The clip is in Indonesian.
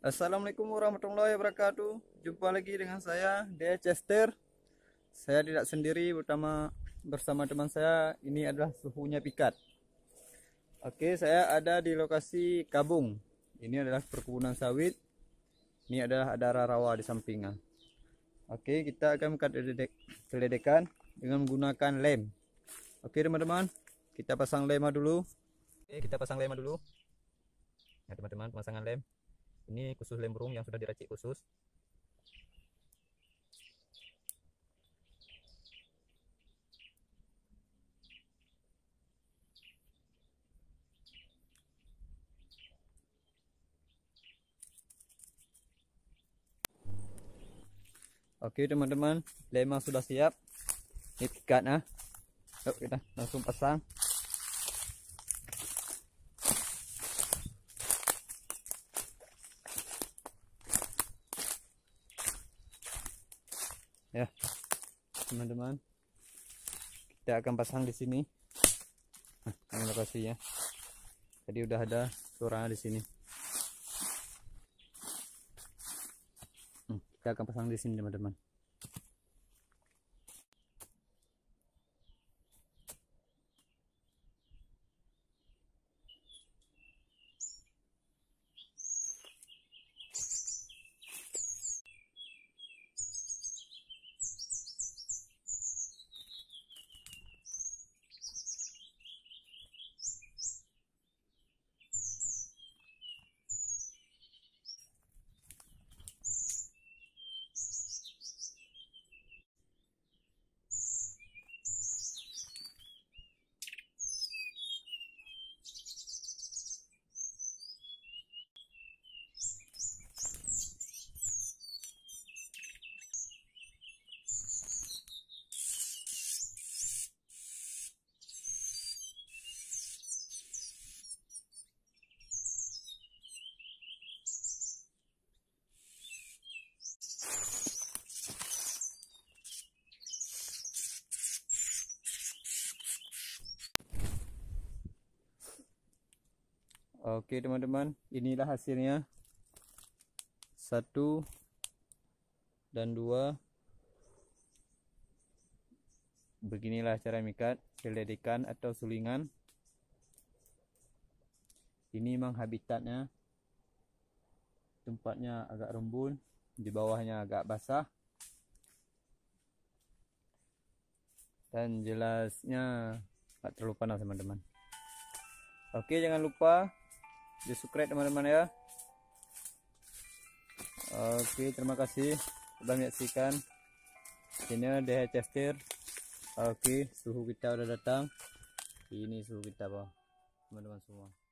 Assalamualaikum warahmatullahi wabarakatuh Jumpa lagi dengan saya De Chester Saya tidak sendiri bersama, bersama teman saya Ini adalah suhunya pikat Oke saya ada di lokasi Kabung Ini adalah perkebunan sawit Ini adalah ada rawa di sampingnya Oke kita akan melakukan keledekan Dengan menggunakan lem Oke teman-teman Kita pasang lema dulu Oke kita pasang lema dulu Nah teman-teman pemasangan lem ini khusus lembrung yang sudah diracik khusus Oke teman-teman, lemang sudah siap. Ini nah Yuk kita langsung pasang. ya teman-teman kita akan pasang di sini nah, lokasinya kasih ya jadi udah ada suaranya di sini hmm, kita akan pasang di sini teman-teman Oke teman-teman, inilah hasilnya. Satu dan dua. Beginilah cara mikat selidikan atau sulingan. Ini memang habitatnya. Tempatnya agak rembun, di bawahnya agak basah. Dan jelasnya tak terlalu panas teman-teman. Oke, jangan lupa di subscribe teman-teman ya oke terima kasih sudah menyaksikan ini DH Chester oke suhu kita udah datang ini suhu kita teman-teman semua